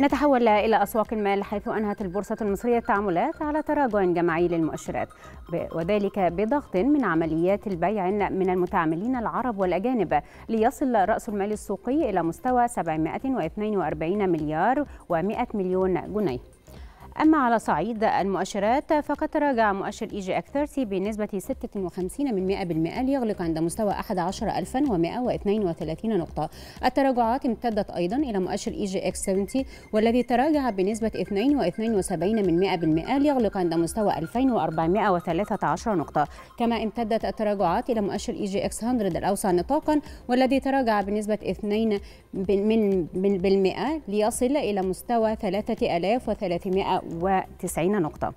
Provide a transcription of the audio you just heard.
نتحول إلى أسواق المال حيث أنهت البورصة المصرية التعاملات على تراجع جماعي للمؤشرات وذلك بضغط من عمليات البيع من المتعاملين العرب والأجانب ليصل رأس المال السوقي إلى مستوى 742 مليار و100 مليون جنيه أما على صعيد المؤشرات فقد تراجع مؤشر إي جي أك 30 بنسبة 56% ليغلق عند مستوى 11132 نقطة. التراجعات امتدت أيضا إلى مؤشر إي جي إكس 70 والذي تراجع بنسبة 2.72% ليغلق عند مستوى 2413 نقطة. كما امتدت التراجعات إلى مؤشر إي جي إكس 100 الأوسع نطاقا والذي تراجع بنسبة 2 من بالمئة ليصل إلى مستوى 3300 وتسعين نقطة